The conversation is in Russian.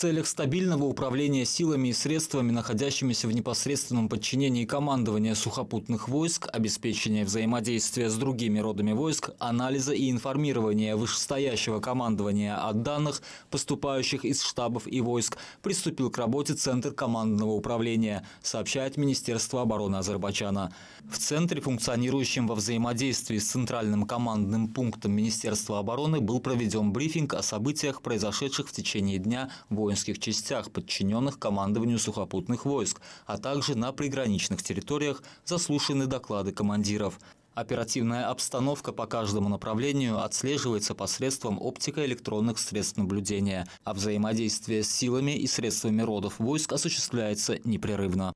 целях стабильного управления силами и средствами, находящимися в непосредственном подчинении командования сухопутных войск, обеспечения взаимодействия с другими родами войск, анализа и информирования вышестоящего командования от данных, поступающих из штабов и войск, приступил к работе Центр командного управления, сообщает Министерство обороны Азербайджана. В Центре, функционирующем во взаимодействии с Центральным командным пунктом Министерства обороны, был проведен брифинг о событиях, произошедших в течение дня войск воинских частях, подчиненных командованию сухопутных войск, а также на приграничных территориях заслушаны доклады командиров. Оперативная обстановка по каждому направлению отслеживается посредством оптико-электронных средств наблюдения, а взаимодействие с силами и средствами родов войск осуществляется непрерывно.